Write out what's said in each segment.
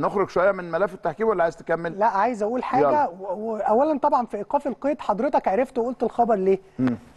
نخرج شويه من ملف التحكيم ولا عايز تكمل لا عايز اقول حاجه اولا طبعا في ايقاف القيد حضرتك عرفت وقلت الخبر ليه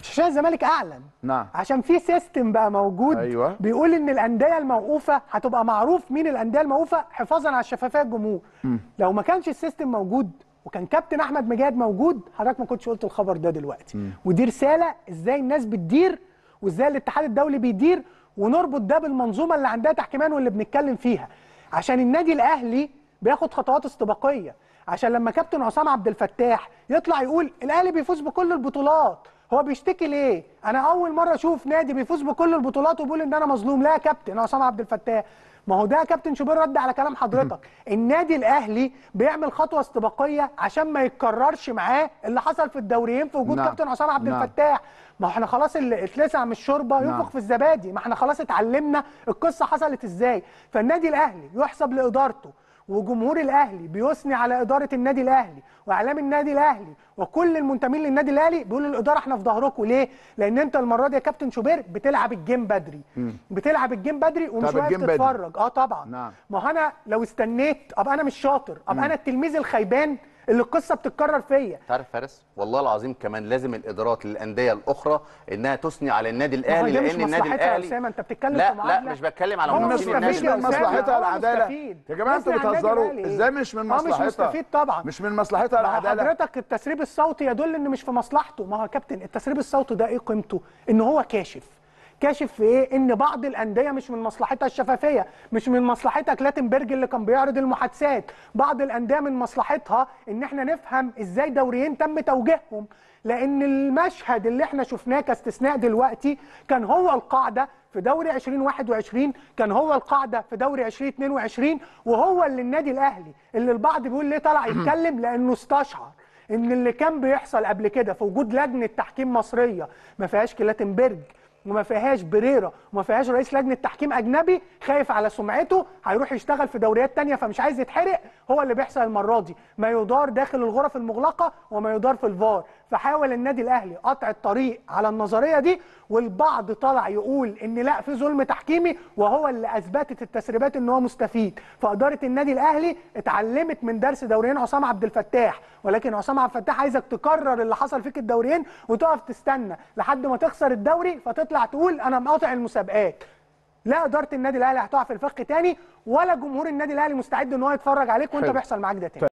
عشان الزمالك اعلن نعم عشان في سيستم بقى موجود أيوة. بيقول ان الانديه الموقوفه هتبقى معروف مين الانديه الموقوفه حفاظا على الشفافيه الجمهور مم. لو ما كانش السيستم موجود وكان كابتن احمد مجاد موجود حضرتك ما كنتش قلت الخبر ده دلوقتي مم. ودي رساله ازاي الناس بتدير وازاي الاتحاد الدولي بيدير ونربط ده بالمنظومه اللي عندها تحكيمان واللي بنتكلم فيها عشان النادي الاهلي بياخد خطوات استباقيه عشان لما كابتن عصام عبد الفتاح يطلع يقول الاهلي بيفوز بكل البطولات هو بيشتكي ليه؟ انا اول مره اشوف نادي بيفوز بكل البطولات وبيقول ان انا مظلوم لا يا كابتن عصام عبد الفتاح ما هو ده يا كابتن شوبير رد على كلام حضرتك النادي الاهلي بيعمل خطوه استباقيه عشان ما يتكررش معاه اللي حصل في الدوريين في وجود نعم. كابتن عصام عبد نعم. الفتاح ما احنا خلاص اللي اتلسع من الشوربه نعم. ينفخ في الزبادي ما احنا خلاص اتعلمنا القصه حصلت ازاي فالنادي الاهلي يحسب لادارته وجمهور الاهلي بيثني على اداره النادي الاهلي واعلام النادي الاهلي وكل المنتمين للنادي الاهلي بيقول الاداره احنا في ظهركم ليه؟ لان انت المره دي يا كابتن شوبير بتلعب الجيم بدري مم. بتلعب الجيم بدري ومش واقف تتفرج اه طبعا نعم. ما انا لو استنيت ابقى انا مش شاطر ابقى مم. انا التلميذ الخيبان اللي القصه بتتكرر فيا تعرف فارس والله العظيم كمان لازم الادارات للانديه الاخرى انها تثني على النادي الاهلي لان النادي الاهلي اسامه انت بتتكلم لا لا مش بتكلم على منافسين النادي مش من مصلحتها العداله يا جماعه انتوا بتهزروا ازاي مش من مصلحتها مش مستفيد طبعا مش من مصلحتها العداله حضرتك التسريب الصوتي يدل ان مش في مصلحته ما هو يا كابتن التسريب الصوتي ده ايه قيمته ان هو كاشف كاشف في ايه ان بعض الانديه مش من مصلحتها الشفافيه مش من مصلحتها كلاتنبرج اللي كان بيعرض المحادثات بعض الانديه من مصلحتها ان احنا نفهم ازاي دوريين تم توجيههم لان المشهد اللي احنا شفناه كاستثناء دلوقتي كان هو القاعده في دوري 2021 كان هو القاعده في دوري 2022 وهو اللي النادي الاهلي اللي البعض بيقول ليه طلع يتكلم لانه استشعر ان اللي كان بيحصل قبل كده في وجود لجنه تحكيم مصريه ما فيهاش كلاتنبرج وما فيهاش بريرا وما فيهاش رئيس لجنه تحكيم اجنبي خايف على سمعته هيروح يشتغل في دوريات تانية فمش عايز يتحرق هو اللي بيحصل المره دي ما يدار داخل الغرف المغلقه وما يدار في الفار فحاول النادي الاهلي قطع الطريق على النظريه دي والبعض طلع يقول ان لا في ظلم تحكيمي وهو اللي اثبتت التسريبات ان هو مستفيد فاداره النادي الاهلي اتعلمت من درس دوريين عصام عبد الفتاح ولكن عصام عبد الفتاح عايزك تكرر اللي حصل فيك الدوريين وتقف تستنى لحد ما تخسر الدوري فتطلع تقول انا مقاطع المسابقات لا اداره النادي الاهلي هتقع في الفخ تاني ولا جمهور النادي الاهلي مستعد ان هو يتفرج عليك وانت بيحصل معاك ده تاني طيب.